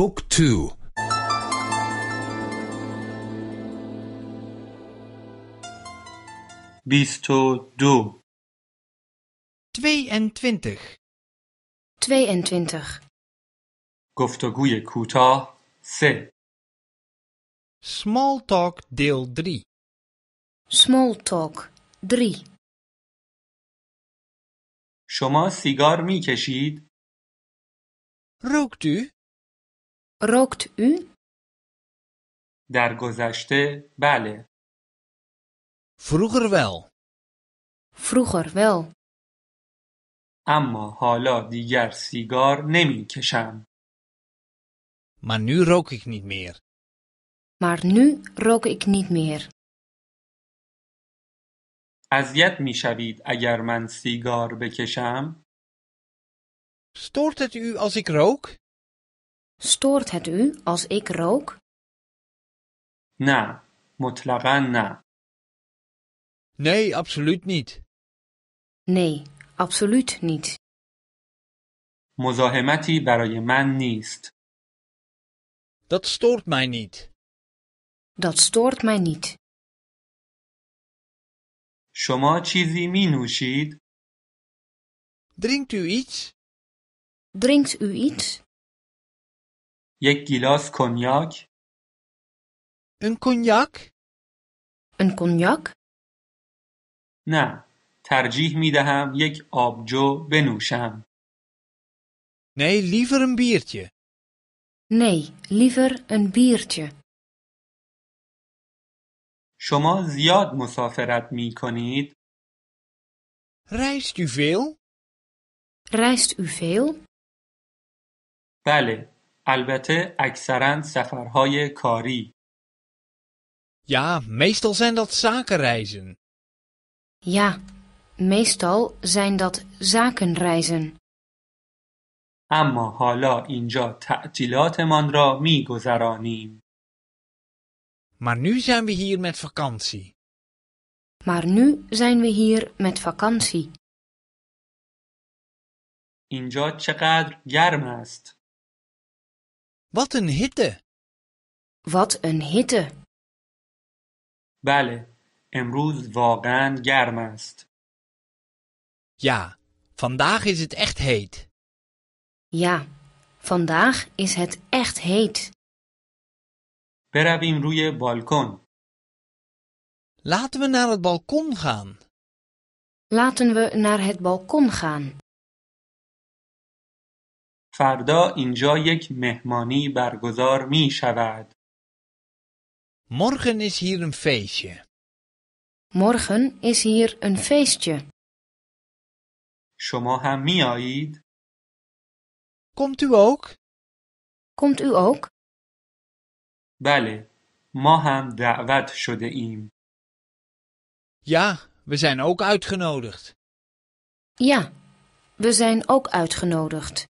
Book 2 22 22 22 گفتگوی کوتاه 3 Small talk deel 3 Small talk 3 شما سیگار می کشید؟ روکت Rookt u? Daar gozaste bale. Vroeger wel. Vroeger wel. Amma hala diger sigar je kesham. Maar nu rook ik niet meer. Maar nu rook ik niet meer. Aziat mi shavid agar man sigar bekesham. Stoort het u als ik rook? Stoort het u als ik rook? Na, mutlaqan na. Nee, absoluut niet. Nee, absoluut niet. مزاحمتی برای من نیست. Dat stoort mij niet. Dat stoort mij niet. شما چیزی می Drinkt u iets? Drinkt u iets? یک گیلاس کنیاک این کنیاک این کنیاک نه ترجیح می دهم یک آبجو بنوشم نه لیور این بیرتی نه لیور این بیرتی شما زیاد مسافرت می کنید رایست یو فیل رایست یو فیل بله aksaran سفرهای kari. Ja, meestal zijn dat zakenreizen. Ja, meestal zijn dat zakenreizen. اما حالا اینجا تعطیلاتمان ra میگذرانیم. Maar nu zijn we hier met vakantie. Maar nu zijn we hier met vakantie. اینجا چقدر گرم است؟ wat een hitte! Wat een hitte! Bale, een واقعا گرم Ja, vandaag is het echt heet. Ja, vandaag is het echt heet. برویم روی balkon. Laten we naar het balkon gaan. Laten we naar het balkon gaan. فردا اینجا یک مهمانی برگزار می Morgen is hier een feestje. Morgen is hier een feestje. شما هم می Komt u ook? Komt u ook? بله، ما هم دعوت شده Ja, we zijn ook uitgenodigd. Ja, we zijn ook uitgenodigd.